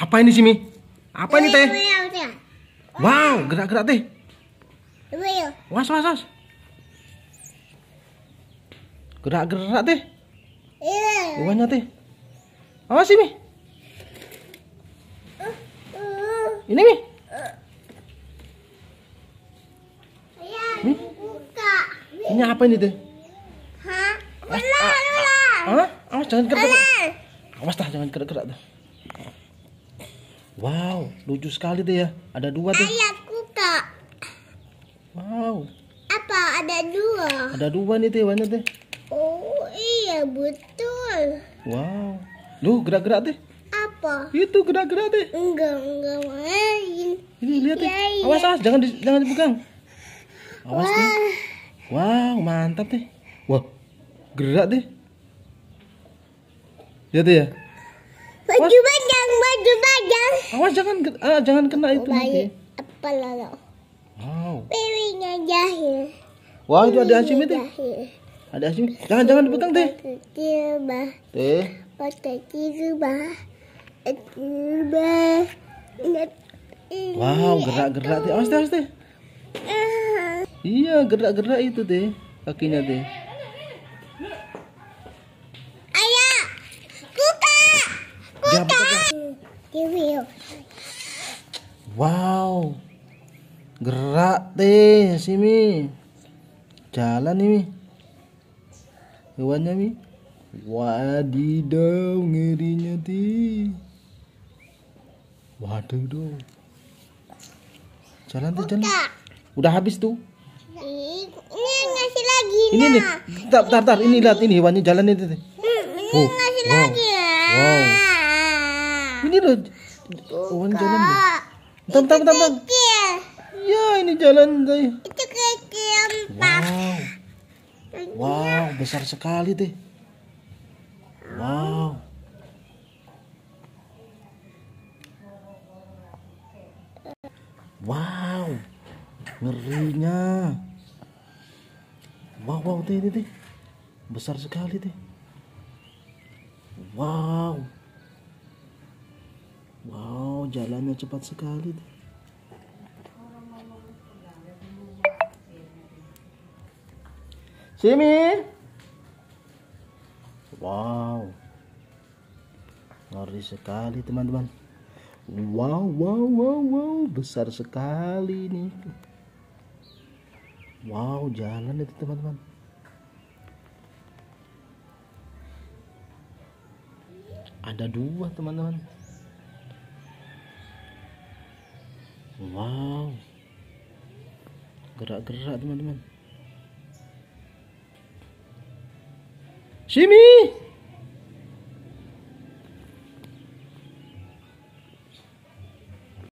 Apa ini Simi? Apa ini teh? Wow, gerak-gerak teh. Was was was. Gerak-gerak teh. Uangnya teh. sih Simi. Ini Mi. Iya, ini apa ini teh? Hah? Ular, ular. Ah, awas ah, ah. ah, jangan gerak-gerak. Awas dah jangan gerak-gerak dah. Wow, lucu sekali deh ya. Ada dua tuh. Ayat kuka. Wow. Apa ada dua? Ada dua nih teh, banyak teh. Oh iya betul. Wow. Lu gerak-gerak teh. Apa? Itu gerak-gerak teh. Enggak, enggak main. Ini lihat teh. Ya, awas, awas, jangan di, jangan dipegang. Awas Wah. teh. Wow, mantap teh. Wah, gerak deh. Lihat deh ya. Baju panjang, baju awas jangan ah, jangan kena itu nanti apa lalu wow piringnya jahil wah itu ada asim itu ada asim jangan jangan dipegang teh teh wow gerak-gerak teh awas teh awas teh iya gerak-gerak itu teh kakinya teh ayah kuka kuta wow gerak deh sini jalan ini hewannya mi wadidaw ngerinya ti waduh dong jalan tuh jalan udah habis tuh ini ngasih lagi ini nih tar tar, tar. ini lihat ini hewannya jalan itu hmm, ini oh, ngasih wow. lagi wow. ini loh hewan jalan Bentar, bentar, bentar, bentar. Ya, ini jalan deh. Itu kecil, Wow. wow, besar sekali deh. Wow. Wow. Ngerinya. Wow, wow, deh, deh, deh. Besar sekali deh. Wow. jalannya cepat sekali deh. Sini. Wow. Ngeri sekali teman-teman. Wow, wow, wow, wow. Besar sekali ini. Wow, jalan itu teman-teman. Ada dua teman-teman. wow gerak-gerak teman-teman Simi